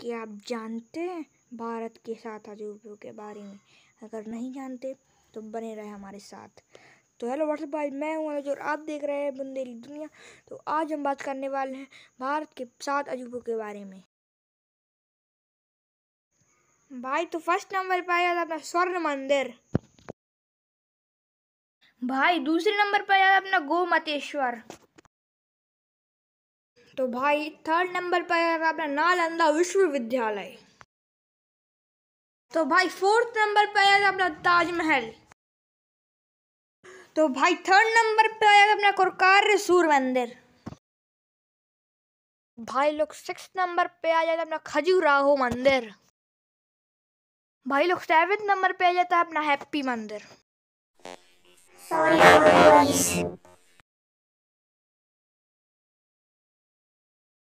कि आप जानते हैं भारत के साथ अजूबों के बारे में अगर नहीं जानते तो बने रहे हमारे साथ तो हेलो व्हाट्सअप भाई मैं हूँ अनुज और आप देख रहे हैं बुंदेली दुनिया तो आज हम बात करने वाले हैं भारत के सात अजूबों के बारे में भाई तो फर्स्ट नंबर पर आया था अपना स्वर्ण मंदिर भाई दूसरे नंबर पर आया था अपना गोमतेश्वर तो भाई थर्ड नंबर पर अपना नालंदा विश्वविद्यालय तो भाई फोर्थ नंबर पर आया था अपना ताजमहल तो भाई थर्ड नंबर पर आया था अपना कुरकार सूर्य मंदिर भाई लोग सिक्स नंबर पे आ जाता है अपना खजूराहो मंदिर भाई लोग सेवेंथ नंबर पे आ जाता है अपना हैप्पी मंदिर